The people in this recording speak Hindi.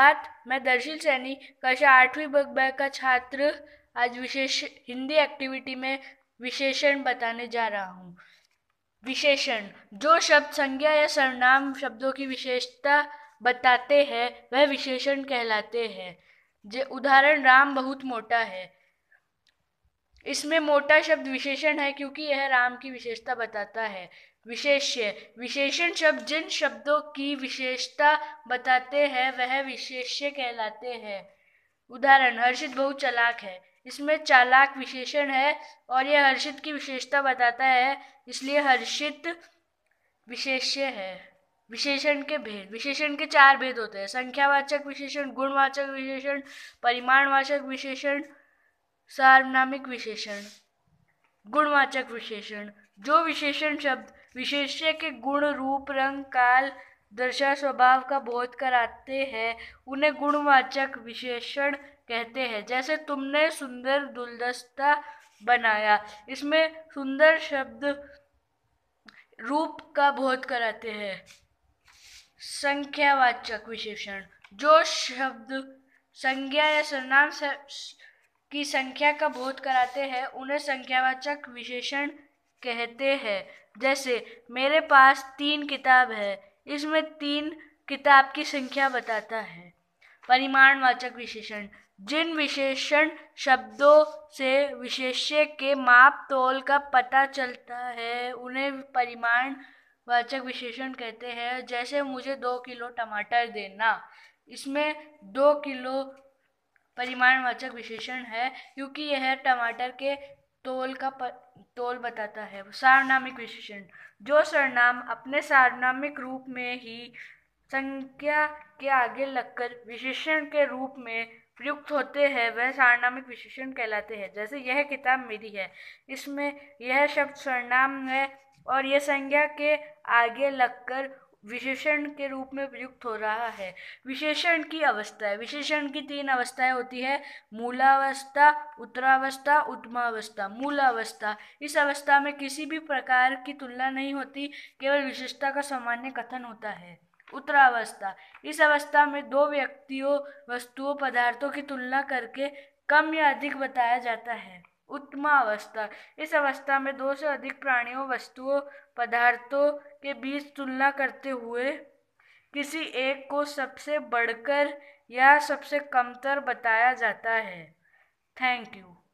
बात मैं दर्शील सैनी कक्षा आठवीं बग बैग का छात्र आज विशेष हिंदी एक्टिविटी में विशेषण बताने जा रहा हूँ विशेषण जो शब्द संज्ञा या सर्वनाम शब्दों की विशेषता बताते हैं वह विशेषण कहलाते हैं जो उदाहरण राम बहुत मोटा है इसमें मोटा शब्द विशेषण है क्योंकि यह राम की विशेषता बताता है विशेष्य विशेषण शब्द जिन शब्दों की विशेषता बताते हैं वह विशेष्य कहलाते हैं उदाहरण हर्षित बहुत चालाक है इसमें चालाक विशेषण है और यह हर्षित की विशेषता बताता है इसलिए हर्षित विशेष्य है विशेषण के भेद विशेषण के चार भेद होते हैं संख्यावाचक विशेषण गुणवाचक विशेषण परिमाणवाचक विशेषण सार्वनामिक विशेषण गुणवाचक विशेषण जो विशेषण शब्द विशेष्य के गुण रूप रंग काल दर्शा स्वभाव का बोध कराते हैं उन्हें गुणवाचक विशेषण कहते हैं जैसे तुमने सुंदर दुलदस्ता बनाया इसमें सुंदर शब्द रूप का बोध कराते हैं संख्यावाचक विशेषण जो शब्द संज्ञा या सर्वनाम की संख्या का बोध कराते हैं उन्हें संख्यावाचक विशेषण कहते हैं जैसे मेरे पास तीन किताब है इसमें तीन किताब की संख्या बताता है परिमाणवाचक विशेषण जिन विशेषण शब्दों से विशेष्य के माप तोल का पता चलता है उन्हें परिमाण वाचक विशेषण कहते हैं जैसे मुझे दो किलो टमाटर देना इसमें दो किलो परिमाणवाचक विशेषण है क्योंकि यह टमाटर के तोल का प, तोल बताता है सार्वनामिक विशेषण जो सरनाम अपने सार्वनामिक रूप में ही संख्या के आगे लगकर विशेषण के रूप में प्रयुक्त होते हैं वह सार्वनामिक विशेषण कहलाते हैं जैसे यह किताब मेरी है इसमें यह शब्द सरनाम है और यह संज्ञा के आगे लगकर विशेषण के रूप में प्रयुक्त हो रहा है विशेषण की अवस्थाएं विशेषण की तीन अवस्थाएं होती है मूलावस्था उत्तरावस्था उत्तमावस्था मूलावस्था इस अवस्था में किसी भी प्रकार की तुलना नहीं होती केवल विशेषता का सामान्य कथन होता है उत्तरावस्था इस अवस्था में दो व्यक्तियों वस्तुओं पदार्थों की तुलना करके कम या अधिक बताया जाता है उत्तमा अवस्था इस अवस्था में दो से अधिक प्राणियों वस्तुओं पदार्थों के बीच तुलना करते हुए किसी एक को सबसे बढ़कर या सबसे कमतर बताया जाता है थैंक यू